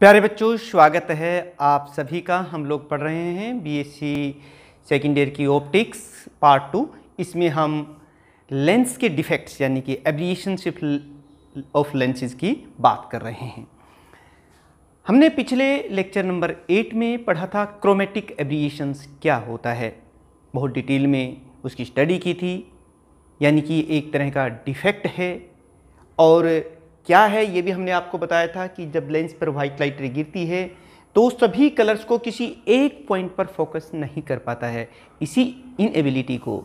प्यारे बच्चों स्वागत है आप सभी का हम लोग पढ़ रहे हैं बीएससी सेकेंड ईयर की ऑप्टिक्स पार्ट टू इसमें हम लेंस के डिफेक्ट्स यानी कि एब्रिएशनशिप ऑफ लेंसेज की बात कर रहे हैं हमने पिछले लेक्चर नंबर एट में पढ़ा था क्रोमेटिक एब्रिएशंस क्या होता है बहुत डिटेल में उसकी स्टडी की थी यानी कि एक तरह का डिफेक्ट है और क्या है ये भी हमने आपको बताया था कि जब लेंस पर व्हाइट लाइट गिरती है तो सभी कलर्स को किसी एक पॉइंट पर फोकस नहीं कर पाता है इसी इनएबिलिटी को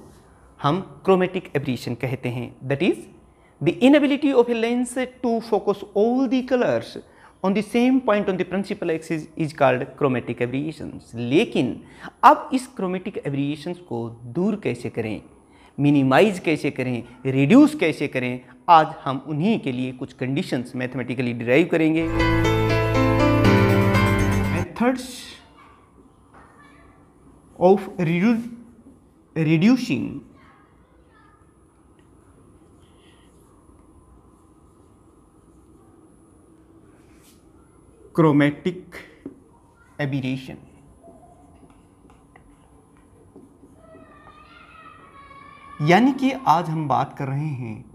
हम क्रोमेटिक एब्रिएशन कहते हैं that is the inability of a lens to focus all the colours on the same point on the principal axis is called chromatic aberration लेकिन अब इस क्रोमेटिक एब्रिएशन को दूर कैसे करें मिनिमाइज कैसे करें रिड्यूस कैसे करें आज हम उन्हीं के लिए कुछ कंडीशंस मैथमेटिकली डिराइव करेंगे methods of reducing chromatic aberration यानी कि आज हम बात कर रहे हैं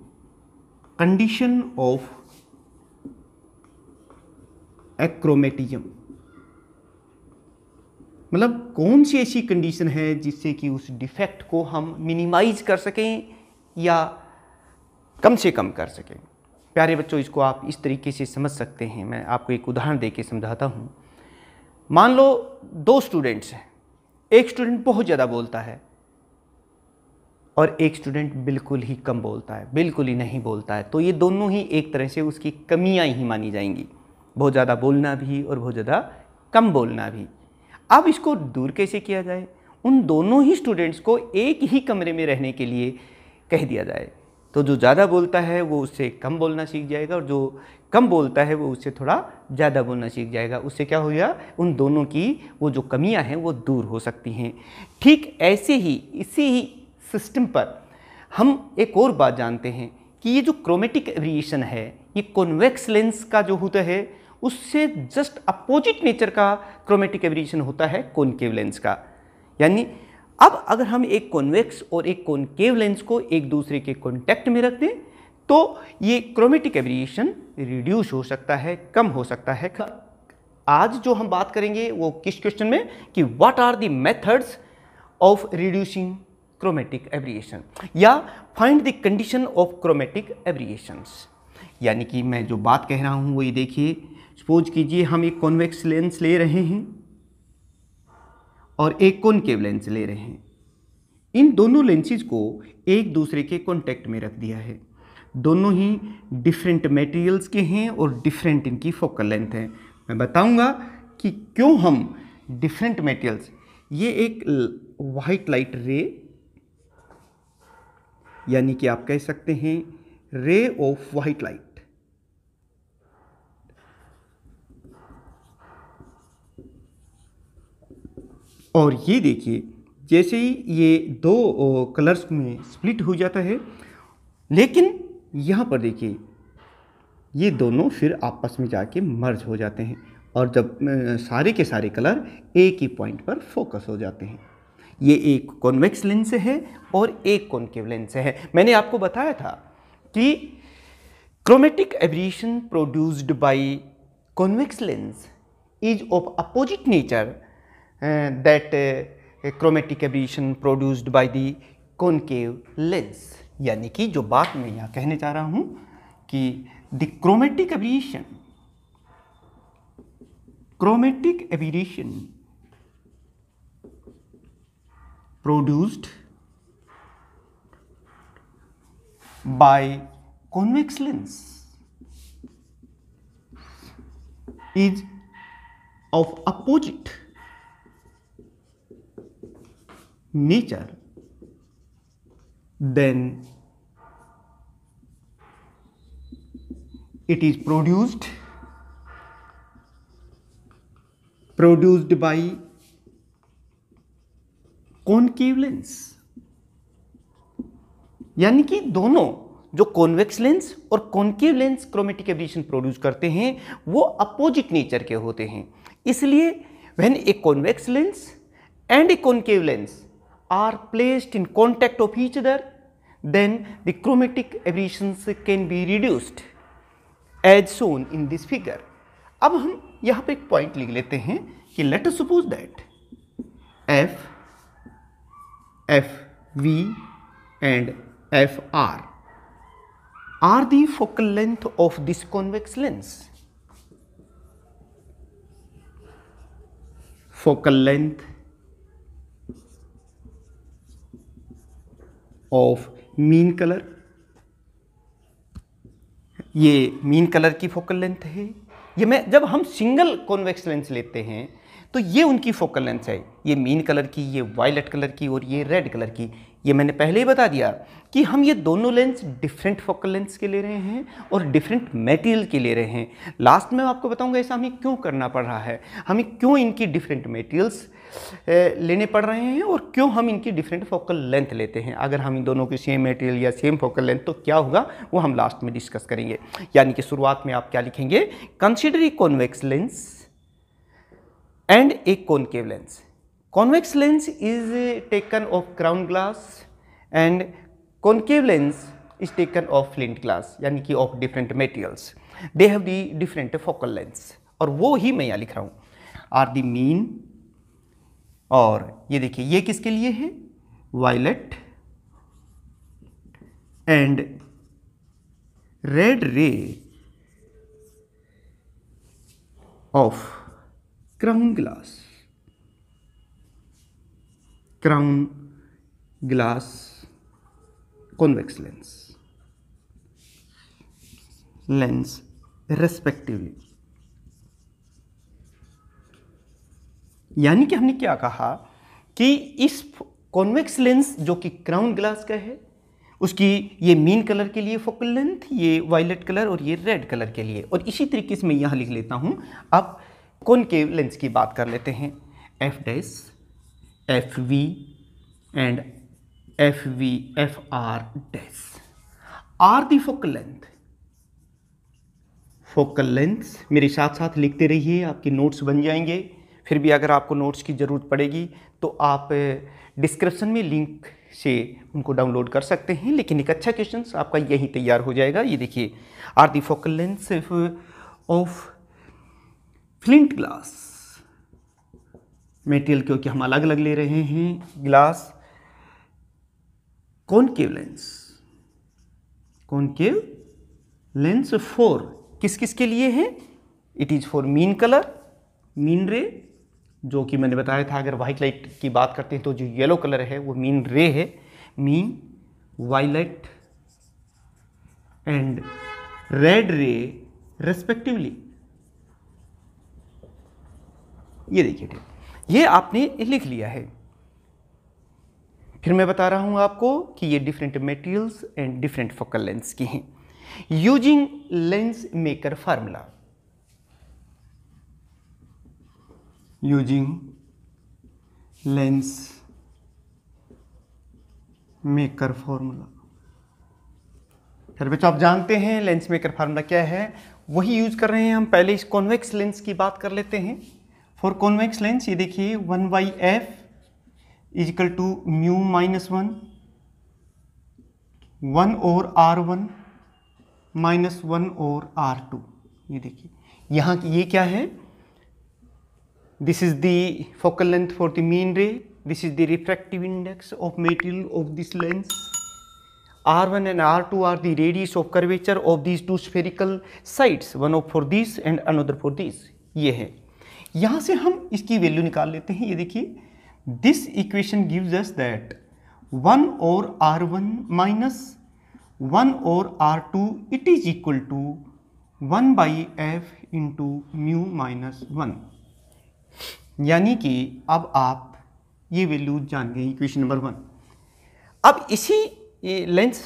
कंडीशन ऑफ एक्रोमेटिज्म मतलब कौन सी ऐसी कंडीशन है जिससे कि उस डिफेक्ट को हम मिनिमाइज कर सकें या कम से कम कर सकें प्यारे बच्चों इसको आप इस तरीके से समझ सकते हैं मैं आपको एक उदाहरण दे के समझाता हूँ मान लो दो स्टूडेंट्स हैं एक स्टूडेंट बहुत ज़्यादा बोलता है और एक स्टूडेंट बिल्कुल ही कम बोलता है बिल्कुल ही नहीं बोलता है तो ये दोनों ही एक तरह से उसकी कमियाँ ही मानी जाएंगी बहुत ज़्यादा बोलना भी और बहुत ज़्यादा कम बोलना भी अब इसको दूर कैसे किया जाए उन दोनों ही स्टूडेंट्स को एक ही कमरे में रहने के लिए कह दिया जाए तो जो ज़्यादा बोलता है वो उससे कम बोलना सीख जाएगा और जो कम बोलता है वो उससे थोड़ा ज़्यादा बोलना सीख जाएगा उससे क्या हो गया उन दोनों की वो जो कमियां हैं वो दूर हो सकती हैं ठीक ऐसे ही इसी ही सिस्टम पर हम एक और बात जानते हैं कि ये जो क्रोमेटिक एवरिएशन है ये कॉन्वेक्स लेंस का जो होता है उससे जस्ट अपोजिट नेचर का क्रोमेटिक एवरिएशन होता है कॉनकेव लेंस का यानी अब अगर हम एक कॉन्वेक्स और एक कॉनकेव लेंस को एक दूसरे के कॉन्टैक्ट में रख दें तो ये क्रोमेटिक एवरिएशन रिड्यूस हो सकता है कम हो सकता है आज जो हम बात करेंगे वो किस क्वेश्चन में कि what are the methods of reducing chromatic aberration या find the condition of chromatic aberrations यानी कि मैं जो बात कह रहा हूँ वो ये देखिए सपोज कीजिए हम एक कॉन्वेक्स लेंस ले रहे हैं और एक केव लेंस ले रहे हैं इन दोनों लेंसेज को एक दूसरे के कॉन्टेक्ट में रख दिया है दोनों ही डिफरेंट मटेरियल्स के हैं और डिफरेंट इनकी फोकल लेंथ है मैं बताऊंगा कि क्यों हम डिफरेंट मटेरियल्स ये एक वाइट लाइट रे यानी कि आप कह सकते हैं रे ऑफ वाइट लाइट और ये देखिए जैसे ही ये दो कलर्स में स्प्लिट हो जाता है लेकिन यहाँ पर देखिए ये दोनों फिर आपस में जाके मर्ज हो जाते हैं और जब सारे के सारे कलर एक ही पॉइंट पर फोकस हो जाते हैं ये एक कॉन्वेक्स लेंस है और एक कॉन्केव लेंस है मैंने आपको बताया था कि chromatic aberration produced by convex lens is of opposite nature that chromatic aberration produced by the concave lens यानी कि जो बात मैं यहाँ कहने जा रहा हूँ कि the chromatic aberration chromatic aberration produced by convex lens is of opposite nature then it is produced produced by concave lens यानी कि दोनों जो कॉन्वेक्स लेंस और concave lens chromatic aberration produce करते हैं वो अपोजिट नेचर के होते हैं इसलिए when a convex lens and a concave lens are placed in contact of each other then the chromatic aberration can be reduced as shown in this figure अब हम यहाँ पे एक पॉइंट लिख लेते हैं कि let suppose that F FV and FR are the focal length of this convex lens. Focal length of mean colour ये मीन कलर की फोकल लेंथ है ये मैं जब हम सिंगल कॉन्वेक्स लेंस लेते हैं तो ये उनकी फोकल लेंथ है ये मीन कलर की ये वायलेट कलर की और ये रेड कलर की ये मैंने पहले ही बता दिया कि हम ये दोनों लेंस डिफरेंट फोकल लेंस के ले रहे हैं और डिफरेंट मटेरियल के ले रहे हैं लास्ट में आपको बताऊंगा ऐसा हमें क्यों करना पड़ रहा है हमें क्यों इनकी डिफरेंट मटेरियल्स लेने पड़ रहे हैं और क्यों हम इनकी डिफरेंट फोकल लेंथ लेते हैं अगर हम इन दोनों की सेम मटेरियल या सेम फोकल लेंथ तो क्या होगा वो हम लास्ट में डिस्कस करेंगे यानी कि शुरुआत में आप क्या लिखेंगे consider convex lens and a concave lens. Convex lens is taken of crown glass and concave lens is taken of flint glass यानी कि of different materials. They have the different focal lengths और वो ही मैं यहाँ लिख रहा हूँ are the mean और ये देखिए ये किसके लिए है violet and red ray of crown glass crown glass convex lens lens respectively यानी कि हमने क्या कहा कि इस कॉन्वेक्स लेंस जो कि क्राउन ग्लास का है उसकी ये मीन कलर के लिए फोकल लेंथ ये वायलेट कलर और ये रेड कलर के लिए और इसी तरीके से मैं यहां लिख लेता हूं आप कौन के लेंस की बात कर लेते हैं F dash F V and F V F R dash R the focal length focal length मेरे साथ साथ लिखते रहिए आपके नोट्स बन जाएंगे फिर भी अगर आपको नोट्स की ज़रूरत पड़ेगी तो आप डिस्क्रिप्शन में लिंक से उनको डाउनलोड कर सकते हैं लेकिन एक अच्छा क्वेश्चन आपका यही तैयार हो जाएगा ये देखिए are the focal length of flint glass material क्योंकि हम अलग अलग ले रहे हैं glass concave lens concave lens for किस किस के लिए है it is for mean colour mean ray जो कि मैंने बताया था अगर वाइट लाइट की बात करते हैं तो जो येलो कलर है वो मीन रे है mean violet and red ray respectively ये देखिए ठीक ये आपने लिख लिया है फिर मैं बता रहा हूं आपको कि ये different materials and different focal lens की हैं using lens maker formula using lens maker formula फिर बच्चों आप जानते हैं लेंस मेकर फार्मूला क्या है वही यूज कर रहे हैं हम पहले इस कॉन्वेक्स लेंस की बात कर लेते हैं फॉर कॉन्वेक्स लेंस ये देखिए one by F equal to mu minus one one over R one minus one over R two ये देखिए यहाँ ये क्या है this is the focal length for the mean ray this is the refractive index of material of this lens R1 R two are the radius of curvature of these two spherical sides, one of for this and another for this ये है यहां से हम इसकी value निकाल लेते हैं ये देखिए this equation gives us that one over R one minus one over R two it is equal to one by F into mu minus one यानी कि अब आप ये वैल्यू जान गए इक्वेशन नंबर वन अब इसी लेंस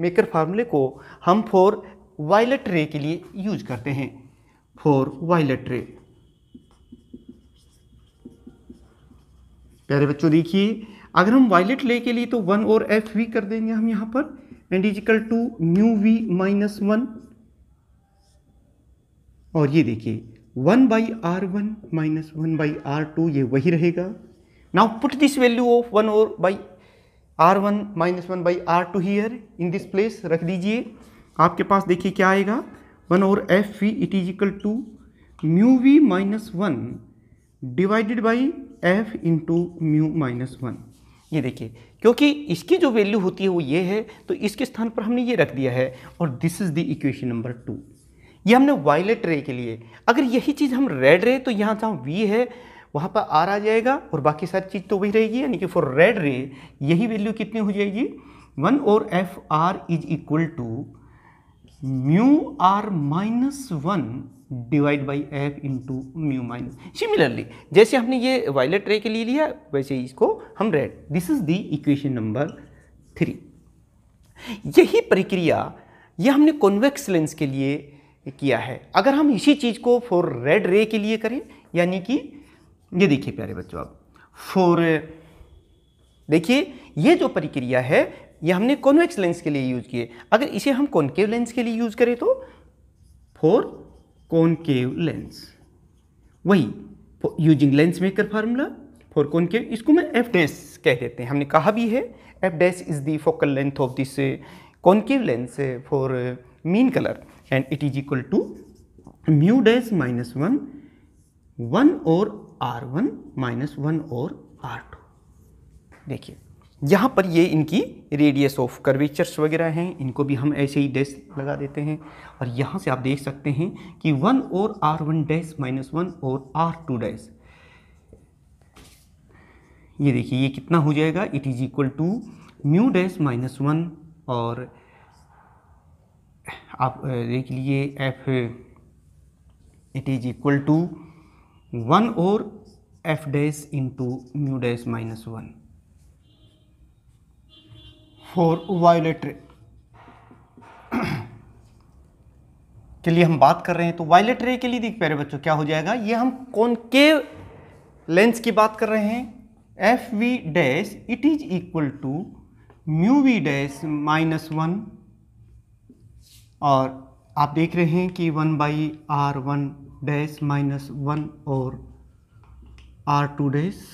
मेकर फार्मूले को हम फॉर वायलट रे के लिए यूज करते हैं फॉर वायलट रे प्यारे बच्चों देखिए अगर हम वायलेट ले के लिए तो वन और एफ वी कर देंगे हम यहाँ पर and equal to mu V minus one और ये देखिए one by R one minus one by R two ये वही रहेगा now put this value of one over by R one minus one by R two here in this place रख दीजिए आपके पास देखिए क्या आएगा one over F V it equal to mu V minus one divided by F into mu minus one ये देखिए क्योंकि इसकी जो वैल्यू होती है वो ये है तो इसके स्थान पर हमने ये रख दिया है और this is the equation number two ये हमने वायलेट रे के लिए अगर यही चीज़ हम रेड रे तो यहाँ जहाँ वी है वहाँ पर आर आ जाएगा और बाकी सारी चीज़ तो वही रहेगी यानी कि फॉर रेड रे यही वैल्यू कितनी हो जाएगी one over F R is equal to mu R minus one divide by F into mu minus similarly जैसे हमने ये वायलेट रे के लिए लिया वैसे इसको हम red this is the equation number three यही प्रक्रिया ये हमने कॉन्वेक्स लेंस के लिए किया है अगर हम इसी चीज़ को फॉर रेड रे के लिए करें यानी कि ये देखिए प्यारे बच्चों आप फॉर देखिए ये जो प्रक्रिया है ये हमने कॉन्वेक्स लेंस के लिए यूज़ किए अगर इसे हम कॉन्केव लेंस के लिए यूज़ करें तो फोर कॉनकेव लेंस वही using lens maker formula for concave इसको मैं एफ डैस कह देते हैं हमने कहा भी है F dash is the focal length of this concave lens for mean colour and it is equal to mu dash minus one one over R one minus one over R two देखिए यहाँ पर ये इनकी radius of curvatures वगैरह हैं इनको भी हम ऐसे ही डैश लगा देते हैं और यहाँ से आप देख सकते हैं कि one over R one dash minus one over R two dash ये देखिए ये कितना हो जाएगा it is equal to mu dash minus one और आप देख लिए F it is equal to one over F dash into mu dash minus one for ray के लिए हम बात कर रहे हैं तो वायलेट रे के लिए देख प्यारे बच्चों क्या हो जाएगा ये हम कॉनकेव लेंस की बात कर रहे हैं F V dash it is equal to mu V dash minus one और आप देख रहे हैं कि one by R one dash minus one over R two dash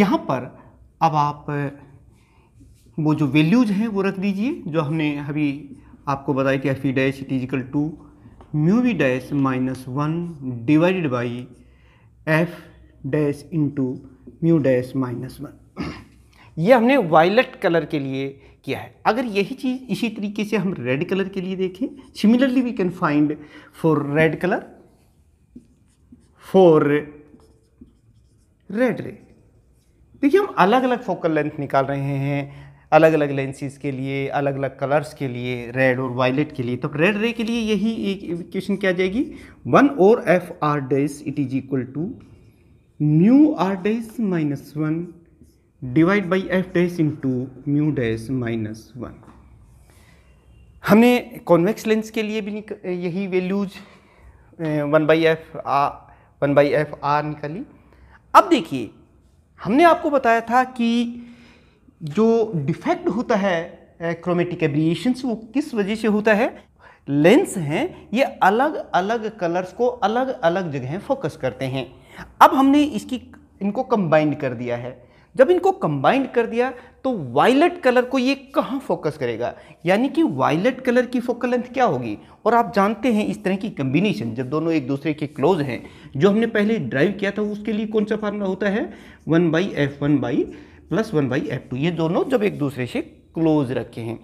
यहाँ पर अब आप वो जो वैल्यूज़ हैं वो रख दीजिए जो हमने अभी आपको बताया कि F E dash it equal to mu V dash minus one divided by F dash into mu dash minus one ये हमने वायलट कलर के लिए किया है अगर यही चीज़ इसी तरीके से हम रेड कलर के लिए देखें similarly we can find for red colour for red ray देखिए हम अलग अलग फोकल लेंथ निकाल रहे हैं अलग अलग लेंसेज के लिए अलग अलग कलर्स के लिए रेड और वायलेट के लिए तो रेड रे के लिए यही एक इक्वेशन क्या जाएगी one over F R dash it is equal to mu R dash minus one divide by F into mu dash minus one हमने कॉन्वेक्स लेंस के लिए भी यही values one by F R one by F R निकाली अब देखिए हमने आपको बताया था कि जो डिफेक्ट होता है क्रोमेटिक एब्रिएशंस वो किस वजह से होता है लेंस हैं ये अलग अलग कलर्स को अलग अलग जगह फोकस करते हैं अब हमने इसकी इनको कंबाइंड कर दिया है जब इनको कंबाइंड कर दिया तो वायलट कलर को ये कहाँ फोकस करेगा यानी कि वायलट कलर की फोकल लेंथ क्या होगी और आप जानते हैं इस तरह की कम्बिनेशन जब दोनों एक दूसरे के क्लोज हैं जो हमने पहले ड्राइव किया था उसके लिए कौन सा फार्मूला होता है one by F one by plus one by F two ये दोनों जब एक दूसरे से क्लोज रखे हैं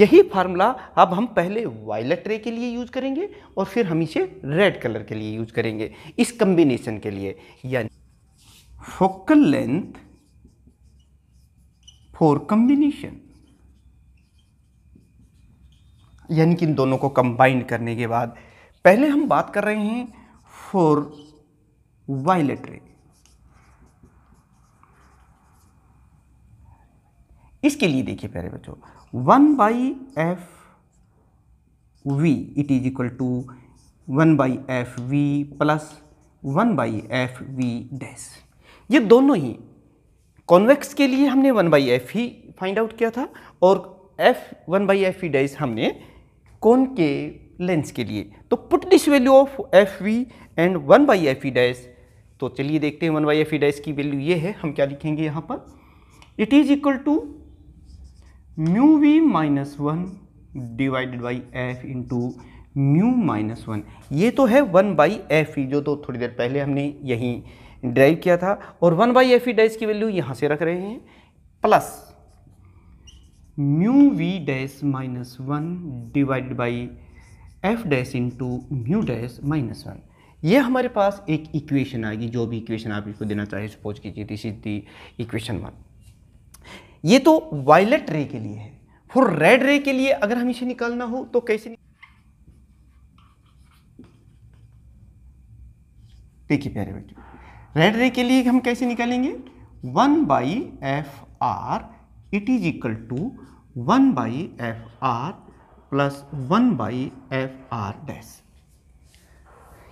यही फार्मूला अब हम पहले वायलट रे के लिए यूज करेंगे और फिर हम इसे रेड कलर के लिए यूज करेंगे इस कम्बिनेशन के लिए यानी फोकल लेंथ फोर कम्बिनेशन यानी कि इन दोनों को कंबाइन करने के बाद पहले हम बात कर रहे हैं फोर वायलेट रे इसके लिए देखिए प्यारे बच्चों one by F V it is equal to one by F V plus one by F V dash ये दोनों ही कॉन्वेक्स के लिए हमने वन बाई एफ ही फाइंड आउट किया था और F one by F V dash हमने कौन के लेंस के लिए तो put this value of F V and one by F E dash तो चलिए देखते हैं one by F E dash की वैल्यू ये है हम क्या लिखेंगे यहाँ पर it is equal to mu V minus one divided by F into mu minus one ये तो है वन बाई एफ ई जो तो थोड़ी देर पहले हमने यहीं ड्राइव किया था और one by F E dash की वैल्यू यहाँ से रख रहे हैं plus mu V dash minus one divide by F dash into mu dash minus one ये हमारे पास एक इक्वेशन आएगी जो भी इक्वेशन आप इसको देना चाहें सपोज कीजिए this is the equation one ये तो वायलेट रे के लिए है फिर रेड रे के लिए अगर हम इसे निकालना हो तो कैसे देखिए प्यारे बच्चों रेड रे के लिए हम कैसे निकालेंगे one by F R it is equal to one by F R plus one by F R dash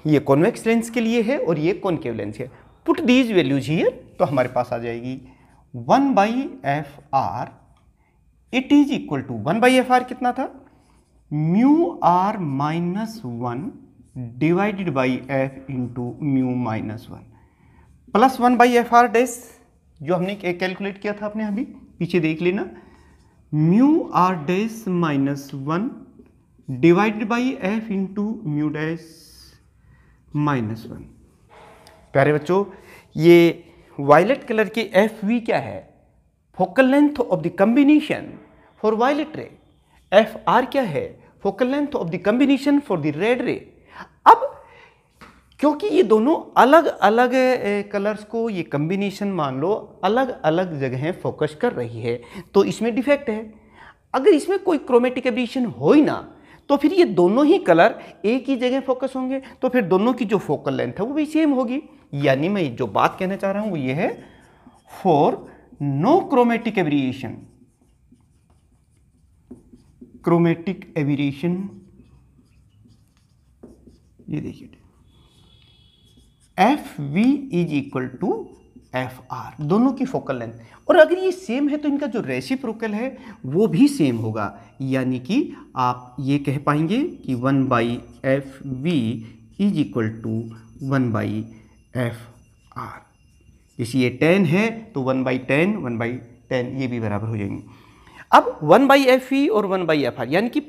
ये कॉन्वेक्स लेंस के लिए है और ये कॉन्केव लेंस है पुट दीज वैल्यूज हियर तो हमारे पास आ जाएगी one by F R it is equal to one by F R कितना था mu R minus one divided by F into mu minus one plus one by F R dash जो हमने calculate किया था आपने अभी पीछे देख लेना mu R dash minus one divided by F into mu dash minus one प्यारे बच्चों ये वायलेट कलर की एफ वी क्या है focal length of the combination for violet ray F R क्या है focal length of the combination for the red ray अब क्योंकि ये दोनों अलग अलग कलर्स को ये कम्बिनेशन मान लो अलग अलग जगह फोकस कर रही है तो इसमें डिफेक्ट है अगर इसमें कोई क्रोमेटिक एबिशन हो ही ना तो फिर ये दोनों ही कलर एक ही जगह फोकस होंगे तो फिर दोनों की जो फोकल लेंथ है वो भी सेम होगी यानी मैं जो बात कहना चाह रहा हूं वो ये है for no chromatic aberration chromatic aberration ये देखिए F V is equal to F R दोनों की फोकल लेंथ और अगर ये सेम है तो इनका जो रेसिप्रोकल है वो भी सेम होगा यानी कि आप ये कह पाएंगे कि one by F V is equal to one by F R जैसे ये टेन है तो one by ten one by ten ये भी बराबर हो जाएंगे अब वन बाई एफ ई और वन बाई एफ आर यानी कि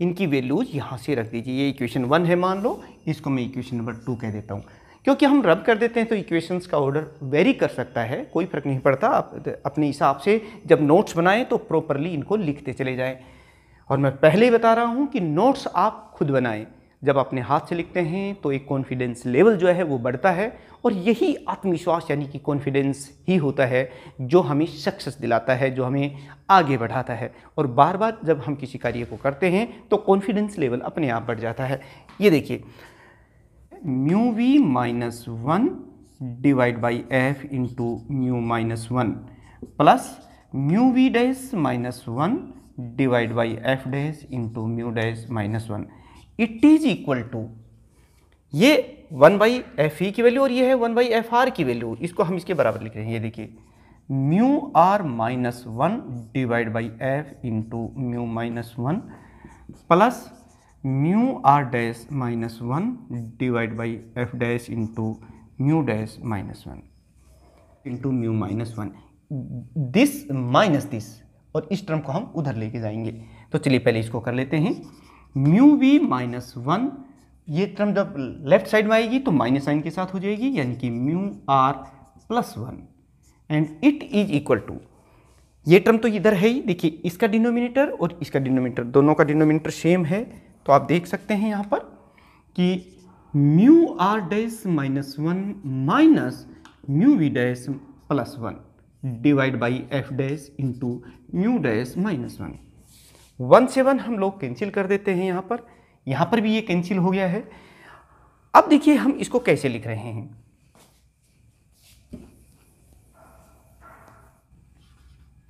इनकी वैल्यूज यहाँ से रख दीजिए ये इक्वेशन वन है मान लो इसको मैं इक्वेशन नंबर टू कह देता हूँ क्योंकि हम रब कर देते हैं तो इक्वेशंस का ऑर्डर वेरी कर सकता है कोई फ़र्क नहीं पड़ता आप अपने हिसाब से जब नोट्स बनाएं तो प्रॉपरली इनको लिखते चले जाएं और मैं पहले ही बता रहा हूँ कि नोट्स आप खुद बनाएं जब अपने हाथ से लिखते हैं तो एक कॉन्फिडेंस लेवल जो है वो बढ़ता है और यही आत्मविश्वास यानी कि कॉन्फिडेंस ही होता है जो हमें सक्सेस दिलाता है जो हमें आगे बढ़ाता है और बार बार जब हम किसी कार्य को करते हैं तो कॉन्फिडेंस लेवल अपने आप बढ़ जाता है ये देखिए mu V minus one divide by F into mu minus one plus mu V dash minus one divide by F dash into mu dash minus one it is equal to ये one by F E की value और ये है one by F R की value इसको हम इसके बराबर लिख रहे हैं ये देखिए mu R minus one divide by F into mu minus one plus mu R dash minus one divide by F dash into mu dash minus one into mu minus one this minus this और इस term को हम उधर लेके जाएंगे तो चलिए पहले इसको कर लेते हैं म्यू वी माइनस वन ये टर्म जब लेफ्ट साइड में आएगी तो माइनस साइन के साथ हो जाएगी यानी कि mu R plus one and it is equal to ये टर्म तो इधर है ही देखिए इसका डिनोमिनेटर और इसका डिनोमिनेटर दोनों का डिनोमिनेटर सेम है तो आप देख सकते हैं यहाँ पर कि mu R dash minus one minus mu V dash plus one divide by F dash into mu dash minus one one seven हम लोग कैंसिल कर देते हैं यहाँ पर यहाँ पर भी ये कैंसिल हो गया है अब देखिए हम इसको कैसे लिख रहे हैं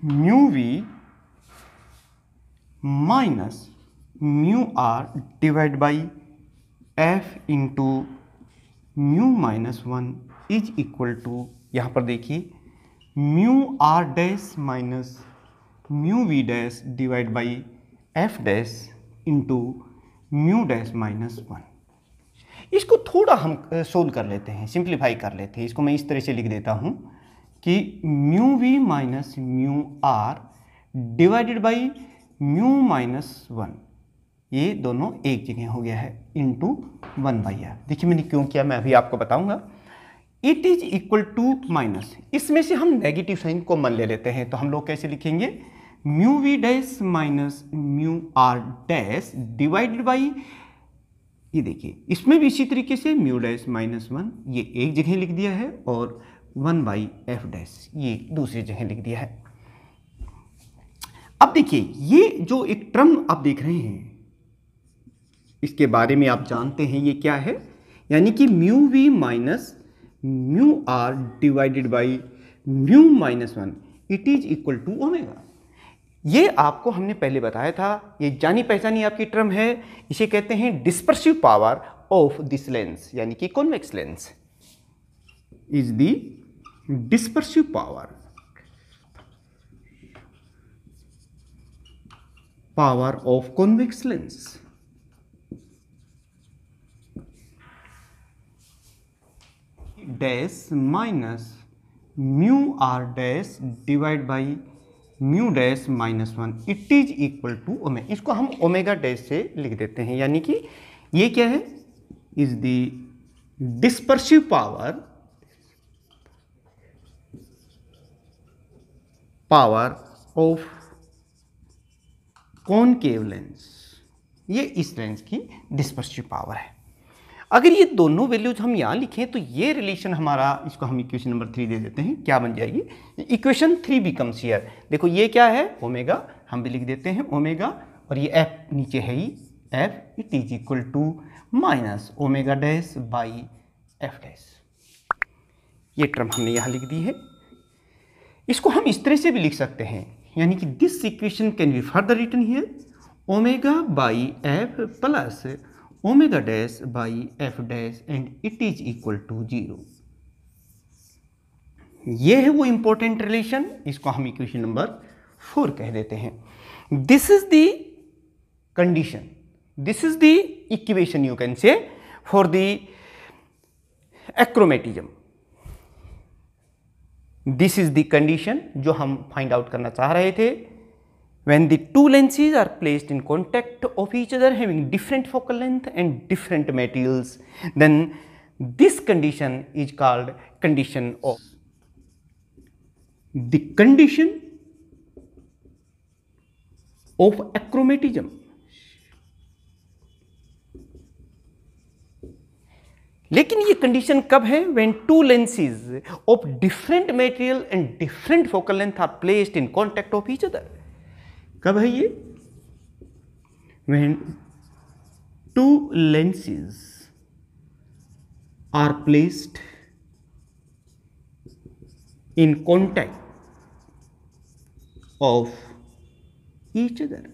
mu V minus mu R divide by F into mu minus one is equal to यहाँ पर देखिए mu R dash minus mu V dash divide by F dash into mu dash minus one इसको थोड़ा हम solve कर लेते हैं simplify कर लेते हैं इसको मैं इस तरह से लिख देता हूँ कि mu V minus mu R divided by mu minus one ये दोनों एक जगह हो गया है इंटू वन बाई आर देखिए मैंने क्यों किया मैं अभी आपको बताऊंगा it is equal to minus इसमें से हम नेगेटिव साइन को मन ले लेते हैं तो हम लोग कैसे लिखेंगे mu V dash minus mu R dash divided by ये देखिए इसमें भी इसी तरीके से म्यू डैश माइनस वन ये एक जगह लिख दिया है और वन बाई एफ डैश ये दूसरी जगह लिख दिया है अब देखिए ये जो एक ट्रम आप देख रहे हैं इसके बारे में आप जानते हैं ये क्या है यानी कि mu V minus mu R divided by mu minus one it is equal to omega ये आपको हमने पहले बताया था ये जानी पहचानी आपकी टर्म है इसे कहते हैं dispersive power of this lens यानी कि convex lens is the dispersive power power of convex lens dash minus mu R dash divide by mu dash minus one it is equal to ओमे इसको हम omega dash से लिख देते हैं यानी कि ये क्या है is the dispersive power power of concave lens ये इस लेंस की डिस्पर्सिव पावर है अगर ये दोनों वैल्यूज हम यहाँ लिखें तो ये रिलेशन हमारा इसको हम इक्वेशन नंबर थ्री दे देते हैं क्या बन जाएगी इक्वेशन थ्री बिकम्स हियर देखो ये क्या है ओमेगा हम भी लिख देते हैं ओमेगा और ये एफ नीचे है ही F it is equal to minus omega dash by F dash ये टर्म हमने यहाँ लिख दी है इसको हम इस तरह से भी लिख सकते हैं यानी कि this equation can be further written here omega by F plus omega dash by f dash and it is equal to zero ये है वो इंपॉर्टेंट रिलेशन इसको हम इक्वेशन नंबर फोर कह देते हैं this is the condition this is the equation you can say for the achromatism this is the condition जो हम फाइंड आउट करना चाह रहे थे when the two lenses are placed in contact of each other having different focal length and different materials then this condition is called condition of the condition of achromatism. लेकिन ये condition कब है when two lenses of different material and different focal length are placed in contact of each other कब है ये when two lenses are placed in contact of each other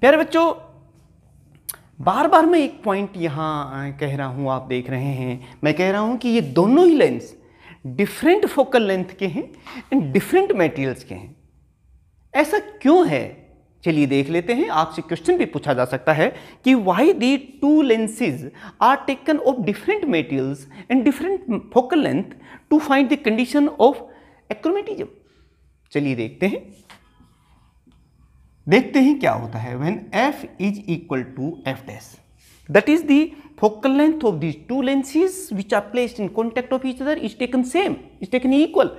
प्यारे बच्चों बार बार मैं एक पॉइंट यहाँ कह रहा हूं आप देख रहे हैं मैं कह रहा हूं कि ये दोनों ही लेंस डिफरेंट फोकल लेंथ के हैं एंड डिफरेंट मेटेरियल्स के हैं ऐसा क्यों है चलिए देख लेते हैं आपसे क्वेश्चन भी पूछा जा सकता है कि why the two lenses are taken of different materials and different focal length to find the condition of achromatism चलिए देखते हैं देखते हैं क्या होता है when F is equal to F dash that is the focal length of these two lenses which are placed in contact of each other is taken same is taken equal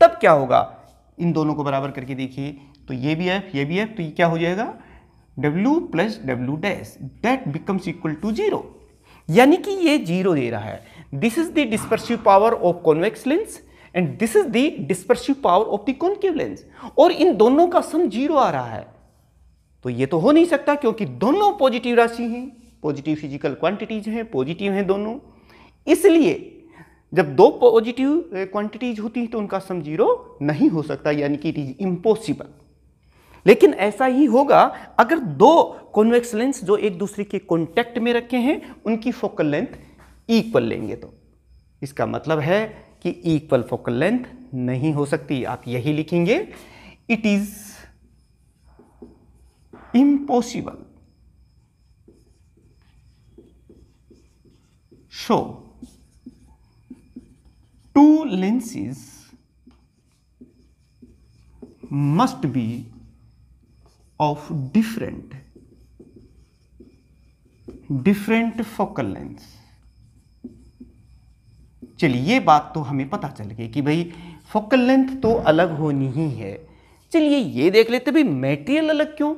तब क्या होगा इन दोनों को बराबर करके देखिए तो ये भी एफ ये भी एफ तो ये क्या हो जाएगा W plus W dash that becomes equal to zero यानी कि ये जीरो दे रहा है this is the dispersive power of convex lens and this is the dispersive power of the concave lens और इन दोनों का सम जीरो आ रहा है तो ये तो हो नहीं सकता क्योंकि दोनों पॉजिटिव राशि हैं पॉजिटिव फिजिकल क्वांटिटीज हैं पॉजिटिव हैं दोनों इसलिए जब दो पॉजिटिव क्वांटिटीज eh, होती हैं तो उनका सम जीरो नहीं हो सकता यानी कि इट इज इम्पॉसिबल लेकिन ऐसा ही होगा अगर दो कॉन्वेक्स लेंस जो एक दूसरे के कॉन्टैक्ट में रखे हैं उनकी फोकल लेंथ इक्वल लेंगे तो इसका मतलब है कि इक्वल फोकल लेंथ नहीं हो सकती आप यही लिखेंगे it is impossible so two lenses must be of different different focal lengths चलिए ये बात तो हमें पता चल गई कि भाई फोकल लेंथ तो अलग होनी ही है चलिए ये देख लेते भाई मेटेरियल अलग क्यों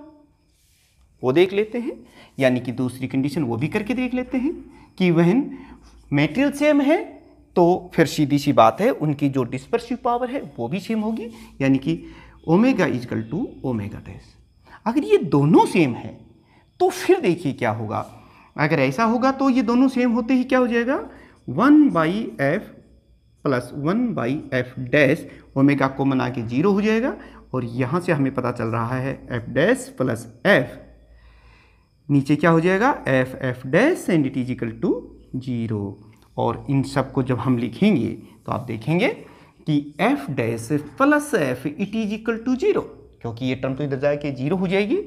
वो देख लेते हैं यानी कि दूसरी कंडीशन वो भी करके देख लेते हैं कि वह मेटेरियल सेम है तो फिर सीधी सी बात है उनकी जो डिस्पर्सिव पावर है वो भी सेम होगी यानी कि omega equal to omega dash अगर ये दोनों सेम है तो फिर देखिए क्या होगा अगर ऐसा होगा तो ये दोनों सेम होते ही क्या हो जाएगा one by F plus one by F dash omega को मना के जीरो हो जाएगा और यहाँ से हमें पता चल रहा है एफ डैश प्लस एफ नीचे क्या हो जाएगा F F dash and it is equal to zero और इन सब को जब हम लिखेंगे तो आप देखेंगे कि F dash plus F it is equal to zero क्योंकि ये टर्म तो इधर जाए कि जीरो हो जाएगी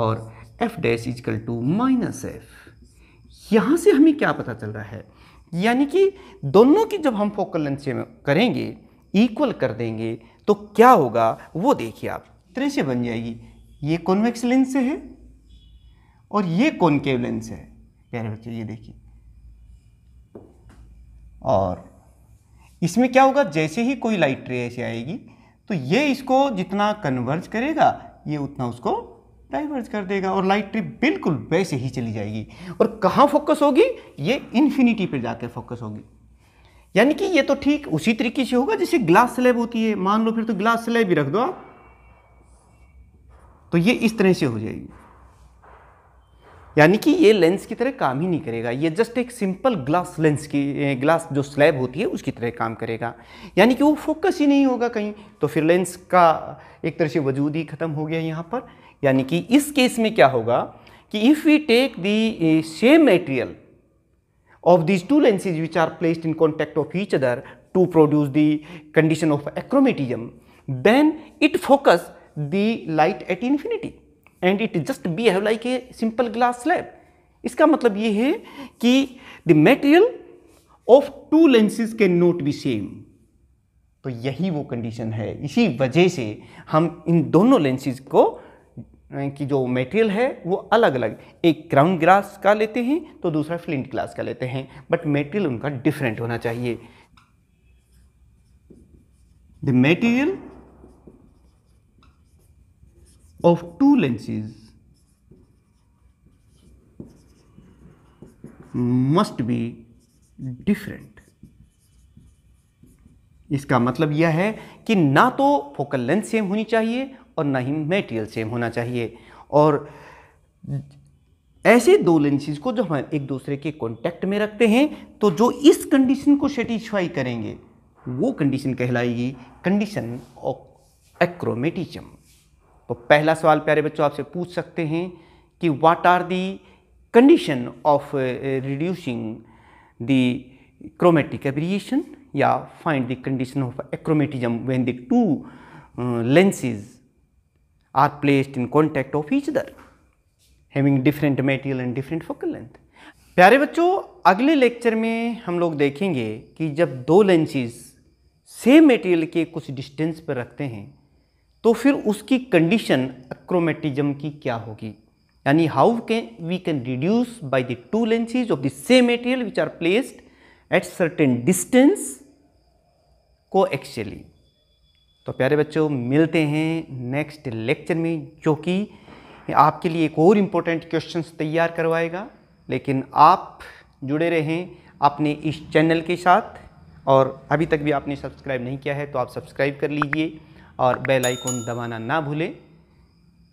और F dash equal to minus F यहाँ से हमें क्या पता चल रहा है यानी कि दोनों की जब हम फोकल लेंथ से करेंगे इक्वल कर देंगे तो क्या होगा वो देखिए आप तरह से बन जाएगी ये कॉन्वेक्स लेंस से है और ये कॉनकेव लेंस है प्यारे बच्चे ये देखिए और इसमें क्या होगा जैसे ही कोई लाइट रे ऐसे आएगी तो ये इसको जितना कन्वर्ज करेगा ये उतना उसको डाइवर्ज कर देगा और लाइट ट्रिप बिल्कुल वैसे ही चली जाएगी और कहाँ फोकस होगी ये इन्फिनिटी पर जाकर फोकस होगी यानी कि ये तो ठीक उसी तरीके से होगा जैसे ग्लास स्लैब होती है मान लो फिर तो ग्लास स्लैब भी रख दो आप तो ये इस तरह से हो जाएगी यानी कि ये लेंस की तरह काम ही नहीं करेगा ये जस्ट एक सिंपल ग्लास लेंस की ग्लास जो स्लैब होती है उसकी तरह काम करेगा यानी कि वो फोकस ही नहीं होगा कहीं तो फिर लेंस का एक तरह से वजूद ही ख़त्म हो गया यहाँ पर यानी कि इस केस में क्या होगा कि if we take the same material of these two lenses which are placed in contact of each other to produce the condition of achromatism then it focus the light at infinity and it just be have like a simple glass slab इसका मतलब ये है कि the material of two lenses can not be same तो यही वो condition है इसी वजह से हम इन दोनों लेंसेज को की जो मटेरियल है वो अलग अलग एक क्राउन ग्लास का लेते हैं तो दूसरा फ्लिंट ग्लास का लेते हैं बट मटेरियल उनका डिफरेंट होना चाहिए the material of two lenses must be different इसका मतलब यह है कि ना तो फोकल लेंथ सेम होनी चाहिए और ना ही मेटेरियल सेम होना चाहिए और ऐसे दो लेंसेज को जब हम एक दूसरे के कॉन्टैक्ट में रखते हैं तो जो इस कंडीशन को सेटिस्फाई करेंगे वो कंडीशन कहलाएगी कंडीशन ऑफ एक्रोमेटिजम तो पहला सवाल प्यारे बच्चों आपसे पूछ सकते हैं कि what are the condition of reducing the chromatic aberration या find the condition of achromatism when the two lenses are placed in contact of each other having different material and different focal length प्यारे बच्चों अगले lecture में हम लोग देखेंगे कि जब दो लेंसेज सेम मटेरियल के कुछ डिस्टेंस पर रखते हैं तो फिर उसकी कंडीशन अक्रोमेटिज्म की क्या होगी यानी how can we can reduce by the two lenses of the same material which are placed at certain distance को एक्चुअली तो प्यारे बच्चों मिलते हैं नेक्स्ट लेक्चर में जो कि आपके लिए एक और इम्पोर्टेंट क्वेश्चन तैयार करवाएगा लेकिन आप जुड़े रहें अपने इस चैनल के साथ और अभी तक भी आपने सब्सक्राइब नहीं किया है तो आप सब्सक्राइब कर लीजिए और बेल आइकन दबाना ना भूलें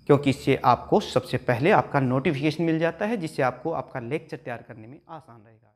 क्योंकि इससे आपको सबसे पहले आपका नोटिफिकेशन मिल जाता है जिससे आपको आपका लेक्चर तैयार करने में आसान रहेगा